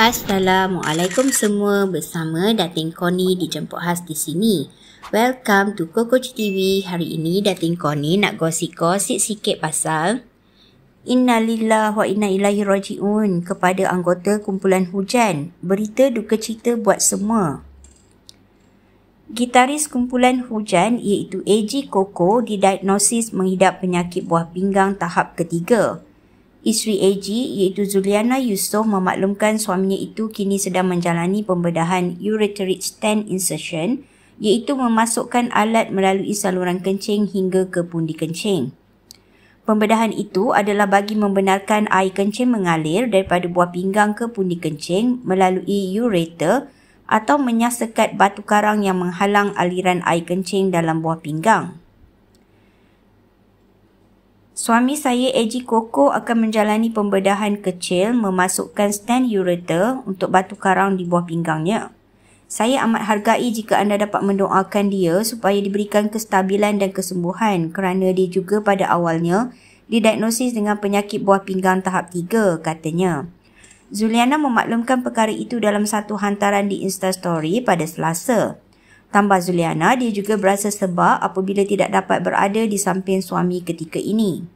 Assalamualaikum semua bersama Dating Koni di dijemput Has di sini. Welcome to Coco TV. Hari ini Dating Koni nak gosip-gosip sikit pasal Innalillah wa inna ilahi raji'un kepada anggota kumpulan hujan. Berita duka cita buat semua. Gitaris kumpulan hujan iaitu AG Coco didiagnosis menghidap penyakit buah pinggang tahap ketiga. Isteri AG iaitu Zuliana Yusof memaklumkan suaminya itu kini sedang menjalani pembedahan ureteric stent insertion iaitu memasukkan alat melalui saluran kencing hingga ke pundi kencing. Pembedahan itu adalah bagi membenarkan air kencing mengalir daripada buah pinggang ke pundi kencing melalui ureter atau menyasekat batu karang yang menghalang aliran air kencing dalam buah pinggang. Suami saya Eji Koko akan menjalani pembedahan kecil memasukkan stand ureter untuk batu karang di bawah pinggangnya. Saya amat hargai jika anda dapat mendoakan dia supaya diberikan kestabilan dan kesembuhan kerana dia juga pada awalnya didiagnosis dengan penyakit buah pinggang tahap 3 katanya. Zuliana memaklumkan perkara itu dalam satu hantaran di Insta Story pada Selasa. Tambah Zuliana, dia juga berasa sebab apabila tidak dapat berada di samping suami ketika ini.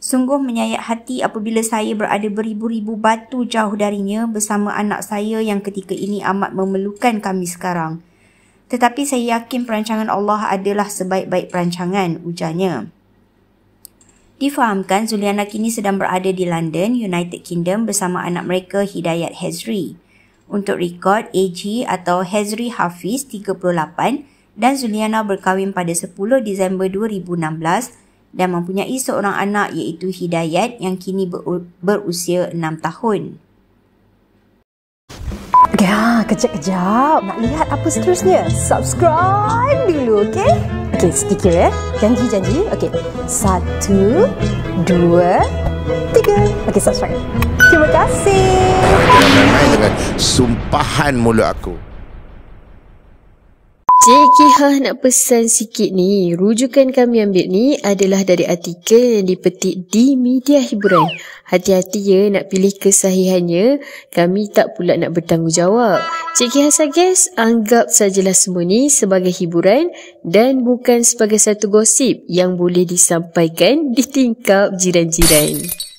Sungguh menyayat hati apabila saya berada beribu-ribu batu jauh darinya bersama anak saya yang ketika ini amat memerlukan kami sekarang. Tetapi saya yakin perancangan Allah adalah sebaik-baik perancangan, ujarnya. Difahamkan, Zuliana kini sedang berada di London, United Kingdom bersama anak mereka Hidayat Hezri. Untuk rekod, AG atau Hazri Hafiz 38 dan Zuliana berkahwin pada 10 Disember 2016 dan mempunyai seorang anak iaitu Hidayat yang kini berusia 6 tahun. Ya, kejap-kejap. Nak lihat apa seterusnya? Subscribe dulu, okey? Okey, sedikit ya eh. Janji-janji. Okey. Satu, dua, Okey, subscribe. Terima kasih. Dengan sumpahan mulut aku. Cik nak pesan sikit ni. Rujukan kami ambil ni adalah dari artikel yang dipetik di media hiburan. Hati-hati ya nak pilih kesahihannya. Kami tak pula nak bertanggungjawab. Cik Kihah suggest anggap sajalah semua ni sebagai hiburan dan bukan sebagai satu gosip yang boleh disampaikan di tingkap jiran-jiran.